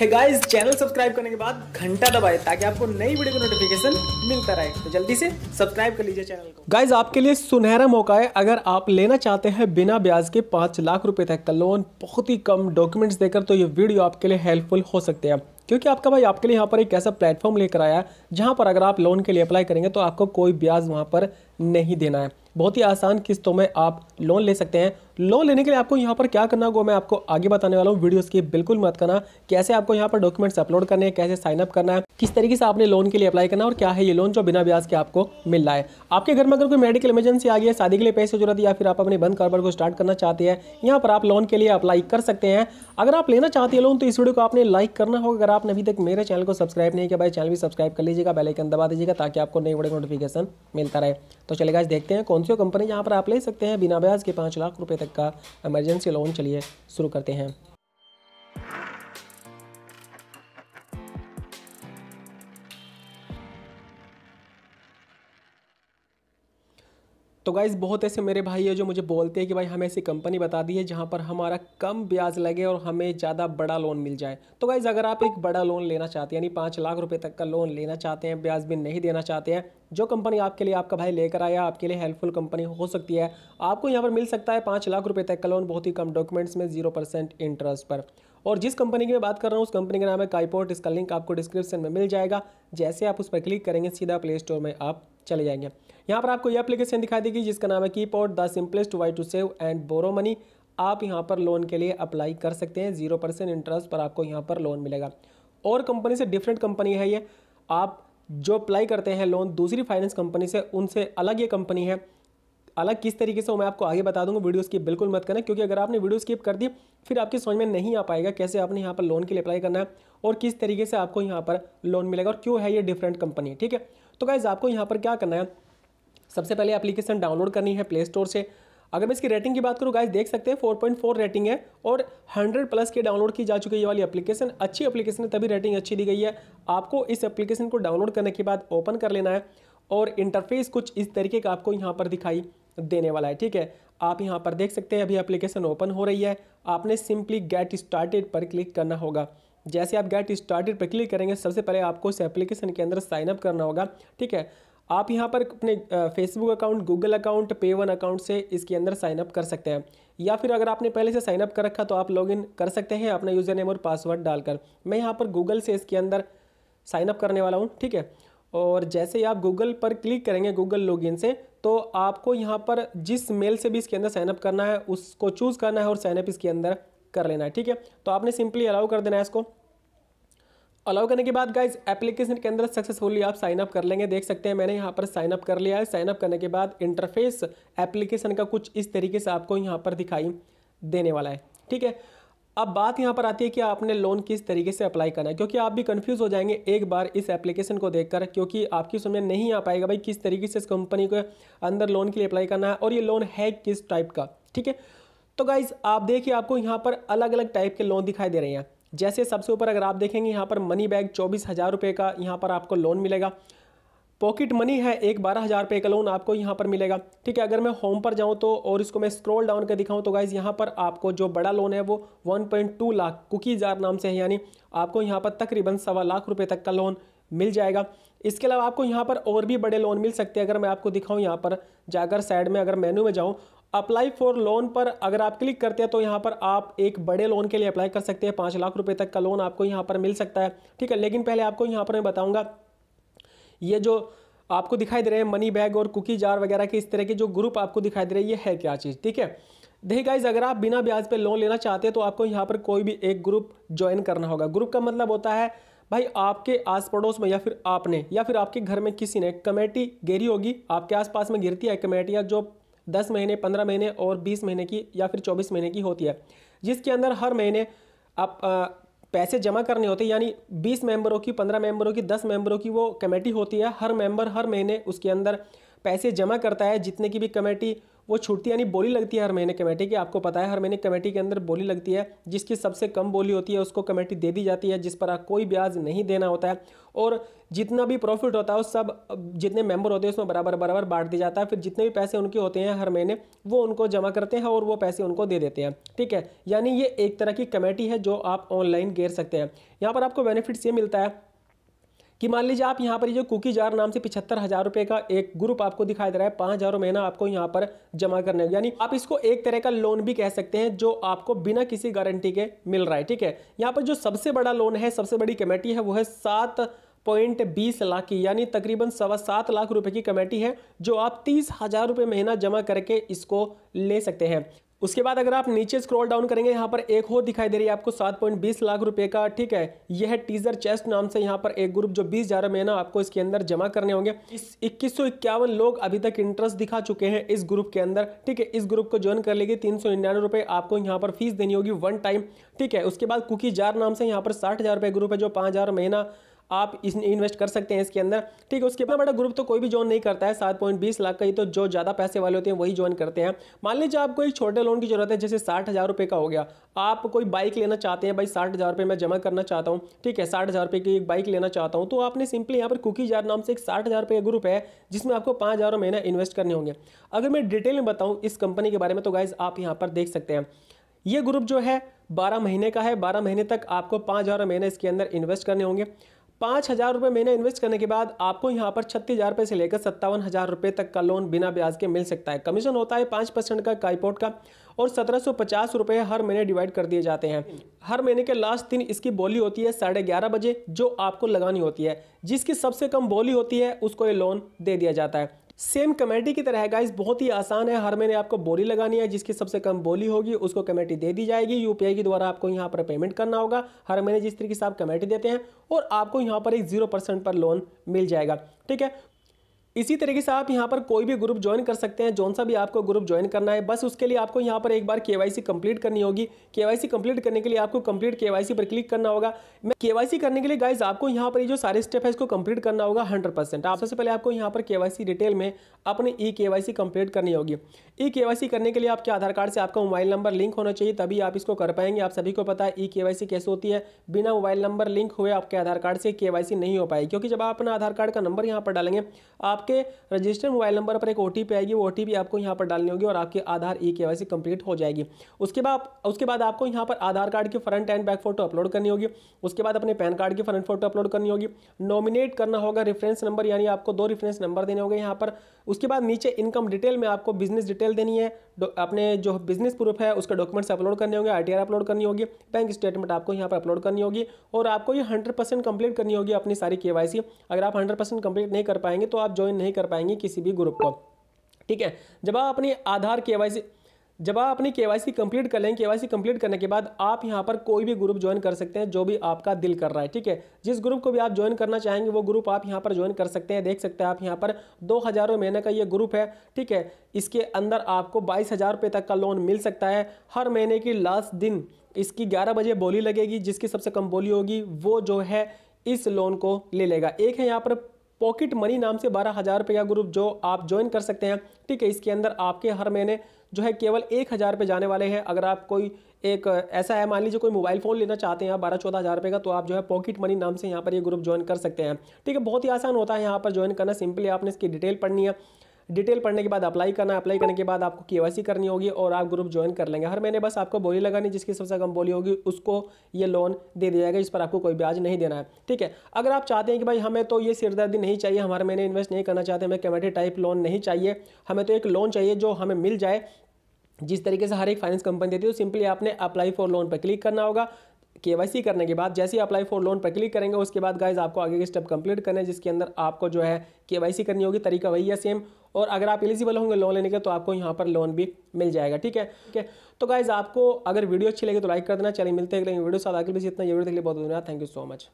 है guys channel subscribe करने के बाद घंटा दबाए ताकि आपको नई वीडियो का नोटिफिकेशन मिलता रहे तो जल्दी से सब्सक्राइब कर लीजिए चैनल को गाइस आपके लिए सुनहरा मौका है अगर आप लेना चाहते हैं बिना ब्याज के पांच लाख रुपए तक का लोन बहुत ही कम डॉक्यूमेंट्स देकर तो ये वीडियो आपके लिए हेल्पफुल हो सकते हैं क्योंकि आपका भाई आपके लिए यहाँ पर एक ऐसा प्लेटफॉर्म लेकर आया है जहाँ पर अगर आप लोन के लिए अप्लाई करेंगे तो आपको कोई ब्याज वहाँ पर नहीं देना है बहुत ही आसान किस्तों में आप लोन ले सकते हैं लोन लेने के लिए आपको यहाँ पर क्या करना होगा मैं आपको आगे बताने वाला हूँ वीडियोस की बिल्कुल मत करना कैसे आपको यहाँ पर डॉक्यूमेंट्स अपलोड करने हैं कैसे साइनअप करना है किस तरीके से आपने लोन के लिए अप्लाई करना और क्या है ये लोन जो बिना ब्याज के आपको मिल रहा है आपके घर में अगर कोई मेडिकल इमरजेंसी आ गई है शादी के लिए पैसे जरूरत या फिर आप अपने बंद कारोबार को स्टार्ट करना चाहते हैं यहाँ पर आप लोन के लिए अप्लाई कर सकते हैं अगर आप लेना चाहते हैं लोन तो इस वीडियो को आपने लाइक करना होगा अगर आपने अभी तक मेरे चैनल को सब्सक्राइब नहीं किया भाई चैनल भी सब्सक्राइब कर लीजिएगा बेलाइकन दबा दीजिएगा ताकि आपको नई बड़े नोटिफिकेशन मिलता रहे तो चलेगा देखते हैं कौन सी कंपनी जहाँ पर आप ले सकते हैं बिना ब्याज के पाँच लाख रुपये तक का इमरजेंसी लोन चलिए शुरू करते हैं तो गाइज़ बहुत ऐसे मेरे भाई है जो मुझे बोलते हैं कि भाई हमें ऐसी कंपनी बता दी है जहाँ पर हमारा कम ब्याज लगे और हमें ज़्यादा बड़ा लोन मिल जाए तो गाइज़ अगर आप एक बड़ा लोन लेना चाहते हैं यानी पाँच लाख रुपये तक का लोन लेना चाहते हैं ब्याज भी नहीं देना चाहते हैं जो कंपनी आपके लिए आपका भाई लेकर आया आपके लिए हेल्पफुल कंपनी हो सकती है आपको यहाँ पर मिल सकता है पाँच लाख रुपये तक का लोन बहुत ही कम डॉक्यूमेंट्स में जीरो परसेंट इंटरेस्ट पर और जिस कंपनी की मैं बात कर रहा हूँ उस कंपनी का नाम है काइपोर्ट इसका लिंक आपको डिस्क्रिप्शन में मिल जाएगा जैसे आप उस पर क्लिक करेंगे सीधा प्ले स्टोर में आप चले जाएंगे यहाँ पर आपको यह एप्लीकेशन दिखाई देगी जिसका नाम है की port the simplest way to save and borrow money आप यहाँ पर लोन के लिए अप्लाई कर सकते हैं जीरो परसेंट इंटरेस्ट पर आपको यहाँ पर लोन मिलेगा और कंपनी से डिफरेंट कंपनी है ये आप जो अप्लाई करते हैं लोन दूसरी फाइनेंस कंपनी से उनसे अलग ये कंपनी है अलग किस तरीके से वो मैं आपको आगे बता दूंगा वीडियो स्किप बिल्कुल मत करना क्योंकि अगर आपने वीडियो स्किप कर दी फिर आपकी समझ में नहीं आ पाएगा कैसे आपने यहाँ पर लोन के लिए अप्लाई करना है और किस तरीके से आपको यहाँ पर लोन मिलेगा और क्यों है ये डिफरेंट कंपनी ठीक है तो गाइज आपको यहाँ पर क्या करना है सबसे पहले एप्लीकेशन डाउनलोड करनी है प्ले स्टोर से अगर मैं इसकी रेटिंग की बात करूँ गाइज देख सकते हैं 4.4 रेटिंग है और 100 प्लस के डाउनलोड की जा चुकी है ये वाली एप्लीकेशन अच्छी एप्लीकेशन है तभी रेटिंग अच्छी दी गई है आपको इस एप्लीकेशन को डाउनलोड करने के बाद ओपन कर लेना है और इंटरफेस कुछ इस तरीके का आपको यहाँ पर दिखाई देने वाला है ठीक है आप यहाँ पर देख सकते हैं अभी एप्लीकेशन ओपन हो रही है आपने सिंपली गेट स्टार्टेड पर क्लिक करना होगा जैसे आप गेट स्टार्टेड पर क्लिक करेंगे सबसे पहले आपको उस एप्लीकेशन के अंदर साइनअप करना होगा ठीक है आप यहाँ पर अपने फेसबुक अकाउंट गूगल अकाउंट पे वन अकाउंट से इसके अंदर साइनअप कर सकते हैं या फिर अगर आपने पहले से साइनअप कर रखा तो आप लॉगिन कर सकते हैं अपना यूज़र नेम और पासवर्ड डालकर मैं यहाँ पर गूगल से इसके अंदर साइनअप करने वाला हूँ ठीक है और जैसे ही आप गूगल पर क्लिक करेंगे गूगल लॉगिन से तो आपको यहाँ पर जिस मेल से भी इसके अंदर साइनअप करना है उसको चूज़ करना है और साइनअप इसके अंदर कर लेना है ठीक है तो आपने सिंपली अलाउ कर देना है इसको अलाउ करने के बाद गाइज एप्लीकेशन के अंदर सक्सेसफुली आप साइन अप कर लेंगे देख सकते हैं मैंने यहाँ पर साइनअप कर लिया है साइनअप करने के बाद इंटरफेस एप्लीकेशन का कुछ इस तरीके से आपको यहाँ पर दिखाई देने वाला है ठीक है अब बात यहाँ पर आती है कि आपने लोन किस तरीके से अप्लाई करना है क्योंकि आप भी कंफ्यूज हो जाएंगे एक बार इस एप्लीकेशन को देखकर क्योंकि आपकी समझ नहीं आ पाएगा भाई किस तरीके से इस कंपनी को अंदर लोन के लिए अप्लाई करना है और ये लोन है किस टाइप का ठीक है तो गाइज आप देखिए आपको यहाँ पर अलग अलग टाइप के लोन दिखाई दे रहे हैं जैसे सबसे ऊपर अगर आप देखेंगे यहाँ पर मनी बैग चौबीस हज़ार रुपये का यहाँ पर आपको लोन मिलेगा पॉकेट मनी है एक बारह हज़ार रुपये का लोन आपको यहाँ पर मिलेगा ठीक है अगर मैं होम पर जाऊँ तो और इसको मैं स्क्रॉल डाउन कर दिखाऊँ तो गाइज़ यहाँ पर आपको जो बड़ा लोन है वो 1.2 लाख कुकी जार नाम से है यानी आपको यहाँ पर तकरीबन सवा लाख रुपये तक का लोन मिल जाएगा इसके अलावा आपको यहाँ पर और भी बड़े लोन मिल सकते हैं अगर मैं आपको दिखाऊँ यहाँ पर जाकर साइड में अगर मेन्यू में जाऊँ अप्लाई फॉर लोन पर अगर आप क्लिक करते हैं तो यहाँ पर आप एक बड़े लोन के लिए अप्लाई कर सकते हैं पाँच लाख रुपये तक का लोन आपको यहाँ पर मिल सकता है ठीक है लेकिन पहले आपको यहाँ पर मैं बताऊँगा ये जो आपको दिखाई दे रहे हैं मनी बैग और कुकी जार वगैरह के इस तरह के जो ग्रुप आपको दिखाई दे रहे हैं ये है क्या चीज़ ठीक है देखिए गाइज अगर आप बिना ब्याज पे लोन लेना चाहते हैं तो आपको यहाँ पर कोई भी एक ग्रुप ज्वाइन करना होगा ग्रुप का मतलब होता है भाई आपके आस पड़ोस में या फिर आपने या फिर आपके घर में किसी ने कमेटी घेरी होगी आपके आस में गिरती है कमेटियाँ जो दस महीने पंद्रह महीने और बीस महीने की या फिर चौबीस महीने की होती है जिसके अंदर हर महीने आप पैसे जमा करने होते हैं यानी 20 मेंबरों की 15 मेंबरों की 10 मेंबरों की वो कमेटी होती है हर मेंबर हर महीने उसके अंदर पैसे जमा करता है जितने की भी कमेटी वो छुट्टी यानी बोली लगती है हर महीने कमेटी की आपको पता है हर महीने कमेटी के अंदर बोली लगती है जिसकी सबसे कम बोली होती है उसको कमेटी दे दी जाती है जिस पर कोई ब्याज नहीं देना होता है और जितना भी प्रॉफिट होता है वो सब जितने मेंबर होते हैं उसमें बराबर बराबर बांट दिया जाता है फिर जितने भी पैसे उनके होते हैं हर महीने वो उनको जमा करते हैं और वो पैसे उनको दे देते हैं ठीक है यानी ये एक तरह की कमेटी है जो आप ऑनलाइन घेर सकते हैं यहाँ पर आपको बेनिफिट्स ये मिलता है कि मान लीजिए आप यहाँ पर ये जो कुकी जार नाम से पिछहत्तर हज़ार रुपए का एक ग्रुप आपको दिखाई दे रहा है पांच हज़ार महीना आपको यहाँ पर जमा करने यानी आप इसको एक तरह का लोन भी कह सकते हैं जो आपको बिना किसी गारंटी के मिल रहा है ठीक है यहाँ पर जो सबसे बड़ा लोन है सबसे बड़ी कमेटी है वो है सात पॉइंट बीस लाख की यानी तकरीबन सवा सात लाख रुपए की कमेटी है जो आप तीस हजार रुपए महीना जमा करके इसको ले सकते हैं उसके बाद अगर आप नीचे स्क्रॉल डाउन करेंगे यहाँ पर एक हो दिखाई दे रही है आपको सात पॉइंट बीस लाख रुपए का ठीक है यह है टीजर चेस्ट नाम से यहाँ पर एक ग्रुप जो बीस हजार में ना आपको इसके अंदर जमा करने होंगे इस इक्कीस सौ इक्यावन लोग अभी तक इंटरेस्ट दिखा चुके हैं इस ग्रुप के अंदर ठीक है इस ग्रुप को ज्वाइन कर लेगी तीन सौ निन्यानवे रुपए आपको यहाँ पर फीस देनी होगी वन टाइम ठीक है उसके बाद कुकी जार नाम से यहाँ पर साठ हजार रुपये ग्रुप है जो पाँच हजार महीना आप इस इन्वेस्ट कर सकते हैं इसके अंदर ठीक है उसके बाद बड़ा ग्रुप तो कोई भी ज्वाइन नहीं करता है सात पॉइंट बीस लाख का ही तो जो ज़्यादा पैसे वाले होते हैं वही ज्वाइन करते हैं मान लीजिए आपको एक छोटे लोन की जरूरत है जैसे साठ हज़ार रुपये का हो गया आप कोई बाइक लेना चाहते हैं भाई साठ हज़ार रुपये मैं जमा करना चाहता हूँ ठीक है साठ हज़ार रुपये की एक बाइक लेना चाहता हूँ तो आपने सिंपली यहाँ पर कुकी जार नाम से एक साठ हज़ार रुपये का ग्रुप है जिसमें आपको पाँच हज़ार महीना इन्वेस्ट करने होंगे अगर मैं डिटेल में बताऊँ इस कंपनी के बारे में तो गाइज आप यहाँ पर देख सकते हैं ये ग्रुप जो है 12 महीने का है 12 महीने तक आपको पाँच हज़ार महीने इसके अंदर इन्वेस्ट करने होंगे पाँच हज़ार रुपये महीना इन्वेस्ट करने के बाद आपको यहाँ पर छत्तीस हज़ार रुपये से लेकर सत्तावन हज़ार रुपये तक का लोन बिना ब्याज के मिल सकता है कमीशन होता है पाँच परसेंट का काइपोर्ट का और सत्रह सौ पचास रुपये हर महीने डिवाइड कर दिए जाते हैं हर महीने के लास्ट दिन इसकी बोली होती है साढ़े ग्यारह बजे जो आपको लगानी होती है जिसकी सबसे कम बोली होती है उसको ये लोन दे दिया जाता है सेम कमेटी की तरह है गाइस बहुत ही आसान है हर महीने आपको बोली लगानी है जिसकी सबसे कम बोली होगी उसको कमेटी दे दी जाएगी यूपीआई के द्वारा आपको यहाँ पर पेमेंट करना होगा हर महीने जिस तरीके से आप कमेटी देते हैं और आपको यहाँ पर एक जीरो परसेंट पर लोन मिल जाएगा ठीक है इसी तरीके से आप यहाँ पर कोई भी ग्रुप ज्वाइन कर सकते हैं जौन सा भी आपको ग्रुप ज्वाइन करना है बस उसके लिए आपको यहाँ पर एक बार केवाईसी कंप्लीट करनी होगी केवाईसी कंप्लीट करने के लिए आपको कंप्लीट केवाईसी पर क्लिक करना होगा मैं केवाईसी करने के लिए गाइज आपको यहाँ पर जो सारे स्टेप है इसको कंप्लीट करना होगा हंड्रेड परसेंट आप सबसे पहले आपको यहाँ पर केवाईसी डिटेल में अपनी ई के कंप्लीट करनी होगी ई के करने के लिए आपके आधार कार्ड से आपका मोबाइल नंबर लिंक होना चाहिए तभी आप इसको कर पाएंगे आप सभी को पता है ई के कैसे होती है बिना मोबाइल नंबर लिंक हुए आपके आधार कार्ड से के नहीं हो पाएगी क्योंकि जब आप अपना आधार कार्ड का नंबर यहाँ पर डालेंगे आप आपके रजिस्टर्ड मोबाइल नंबर पर एक ओ आएगी वो ओ आपको यहाँ पर डालनी होगी और आपके आधार ई के वाई कंप्लीट हो जाएगी उसके बाद उसके बाद आपको यहाँ पर आधार कार्ड की front and back photo upload करनी होगी उसके बाद अपने पैन कार्ड की फ्रंट फोटो अपलोड करनी होगी नॉमिनेट करना होगा रेफरेंस नंबर यानी आपको दो रेफरेंस नंबर देने होंगे यहाँ पर उसके बाद नीचे इनकम डिटेल में आपको बिजनेस डिटेल देनी है अपने जो बिजनेस प्रूफ है उसका डॉक्यूमेंट्स अपलोड करने होंगे आर अपलोड करनी होगी बैंक स्टेटमेंट आपको यहाँ पर अपलोड करनी होगी और आपको ये हंड्रेड परसेंट कंप्लीट करनी होगी अपनी सारी के अगर आप हंड्रेड परसेंट कंप्लीट नहीं कर पाएंगे तो आप ज्वाइन नहीं कर पाएंगे किसी भी ग्रुप को ठीक है जब आप अपनी आधार के जब आप अपनी केवाईसी कंप्लीट कर लें केवाईसी कंप्लीट करने के बाद आप यहाँ पर कोई भी ग्रुप ज्वाइन कर सकते हैं जो भी आपका दिल कर रहा है ठीक है जिस ग्रुप को भी आप ज्वाइन करना चाहेंगे वो ग्रुप आप यहाँ पर ज्वाइन कर सकते हैं देख सकते हैं आप यहाँ पर दो हज़ार महीने का ये ग्रुप है ठीक है इसके अंदर आपको बाईस हज़ार तक का लोन मिल सकता है हर महीने की लास्ट दिन इसकी ग्यारह बजे बोली लगेगी जिसकी सबसे कम बोली होगी वो जो है इस लोन को ले लेगा एक है यहाँ पर पॉकेट मनी नाम से बारह हज़ार रुपये का ग्रुप जो आप ज्वाइन कर सकते हैं ठीक है इसके अंदर आपके हर महीने जो है केवल एक हज़ार पे जाने वाले हैं अगर आप कोई एक ऐसा है मान लीजिए कोई मोबाइल फ़ोन लेना चाहते हैं आप बारह चौदह हज़ार रुपये का तो आप जो है पॉकेट मनी नाम से यहाँ पर ये ग्रुप ज्वाइन कर सकते हैं ठीक है बहुत ही आसान होता है यहाँ पर ज्वाइन करना सिंपली आपने इसकी डिटेल पढ़नी है डिटेल पढ़ने के बाद अप्लाई करना अप्लाई करने के बाद आपको के करनी होगी और आप ग्रुप ज्वाइन कर लेंगे हर महीने बस आपको बोली लगानी जिसकी सबसे कम बोली होगी उसको ये लोन दे दिया जाएगा इस पर आपको कोई ब्याज नहीं देना है ठीक है अगर आप चाहते हैं कि भाई हमें तो ये सिरदर्दी नहीं चाहिए हमारे महीने इन्वेस्ट नहीं करना चाहते हमें कमेटी टाइप लोन नहीं चाहिए हमें तो एक लोन चाहिए जो हमें मिल जाए जिस तरीके से हर एक फाइनेंस कंपनी देती है तो सिंपली आपने अप्लाई फॉर लोन पर क्लिक करना होगा के करने के बाद जैसे ही अप्लाई फॉर लोन पर क्लिक करेंगे उसके बाद गाइज आपको आगे के स्टेप कंप्लीट करने जिसके अंदर आपको जो है के करनी होगी तरीका वही है सेम और अगर आप एलिजिबल होंगे लोन लेने के तो आपको यहाँ पर लोन भी मिल जाएगा ठीक है ठीक है तो गाइज आपको अगर वीडियो अच्छी लगे तो लाइक कर देना चलिए मिलते हैं वीडियो साथ आगे भी इतना ये वीडियो देखिए बहुत धन्यवाद थैंक यू सो मच